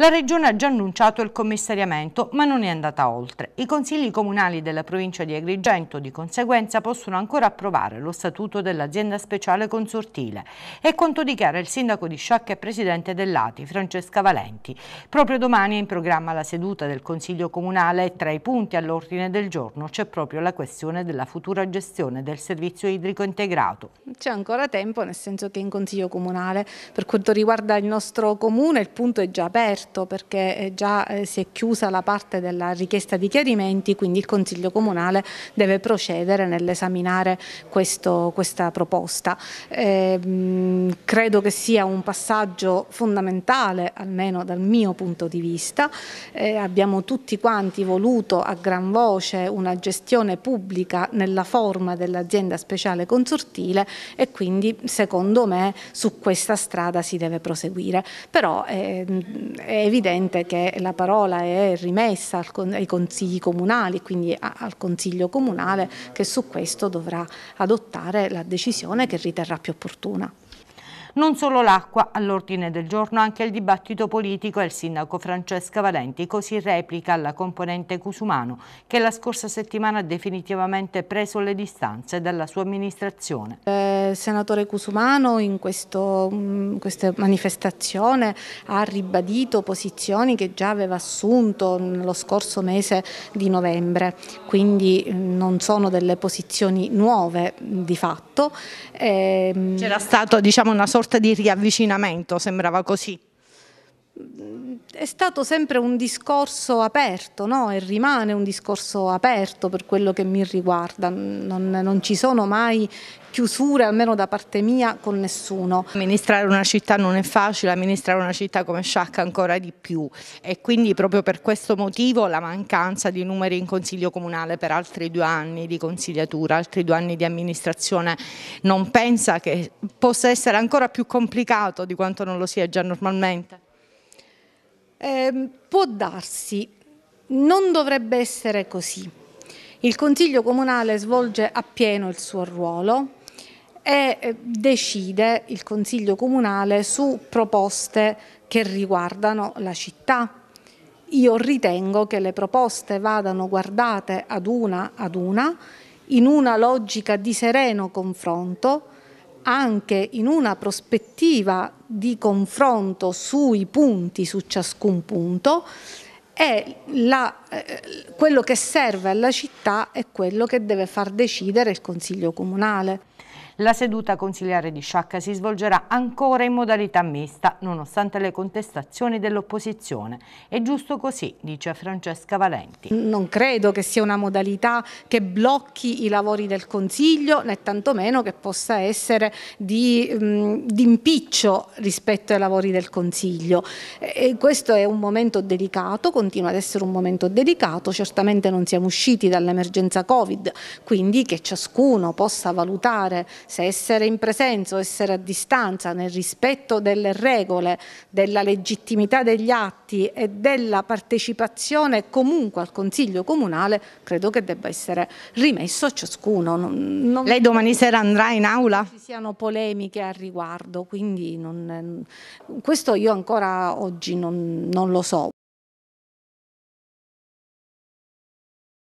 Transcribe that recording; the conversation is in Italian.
La Regione ha già annunciato il commissariamento, ma non è andata oltre. I consigli comunali della provincia di Agrigento, di conseguenza, possono ancora approvare lo statuto dell'azienda speciale consortile È quanto dichiara il sindaco di Sciacca e presidente dell'ATI, Francesca Valenti. Proprio domani è in programma la seduta del Consiglio Comunale e tra i punti all'ordine del giorno c'è proprio la questione della futura gestione del servizio idrico integrato. C'è ancora tempo, nel senso che in Consiglio Comunale, per quanto riguarda il nostro comune, il punto è già aperto aperto perché eh, già eh, si è chiusa la parte della richiesta di chiarimenti, quindi il Consiglio Comunale deve procedere nell'esaminare questa proposta. Eh, credo che sia un passaggio fondamentale, almeno dal mio punto di vista. Eh, abbiamo tutti quanti voluto a gran voce una gestione pubblica nella forma dell'azienda speciale consortile e quindi secondo me su questa strada si deve proseguire. Però eh, è è evidente che la parola è rimessa ai consigli comunali, quindi al consiglio comunale che su questo dovrà adottare la decisione che riterrà più opportuna. Non solo l'acqua, all'ordine del giorno anche il dibattito politico e il sindaco Francesca Valenti così replica alla componente Cusumano che la scorsa settimana ha definitivamente preso le distanze dalla sua amministrazione. Eh senatore Cusumano in, questo, in mm, questa manifestazione ha ribadito posizioni che già aveva assunto lo scorso mese di novembre, quindi mm, non sono delle posizioni nuove mm, di fatto. Ehm, C'era stato diciamo, una sorta di riavvicinamento, sembrava così? è stato sempre un discorso aperto no? e rimane un discorso aperto per quello che mi riguarda, non, non ci sono mai chiusure, almeno da parte mia, con nessuno. Amministrare una città non è facile, amministrare una città come Sciacca ancora di più e quindi proprio per questo motivo la mancanza di numeri in consiglio comunale per altri due anni di consigliatura, altri due anni di amministrazione, non pensa che possa essere ancora più complicato di quanto non lo sia già normalmente? Eh, può darsi, non dovrebbe essere così. Il Consiglio Comunale svolge appieno il suo ruolo e eh, decide il Consiglio Comunale su proposte che riguardano la città. Io ritengo che le proposte vadano guardate ad una ad una in una logica di sereno confronto anche in una prospettiva di confronto sui punti, su ciascun punto, e la, eh, quello che serve alla città è quello che deve far decidere il Consiglio Comunale. La seduta consigliare di Sciacca si svolgerà ancora in modalità mista, nonostante le contestazioni dell'opposizione. È giusto così, dice Francesca Valenti. Non credo che sia una modalità che blocchi i lavori del Consiglio, né tantomeno che possa essere di, mh, di impiccio rispetto ai lavori del Consiglio. E questo è un momento delicato, con continua ad essere un momento delicato, certamente non siamo usciti dall'emergenza Covid, quindi che ciascuno possa valutare se essere in presenza o essere a distanza nel rispetto delle regole, della legittimità degli atti e della partecipazione comunque al Consiglio Comunale, credo che debba essere rimesso a ciascuno. Non, non Lei domani sera andrà in aula? Ci siano polemiche al riguardo, quindi non, questo io ancora oggi non, non lo so.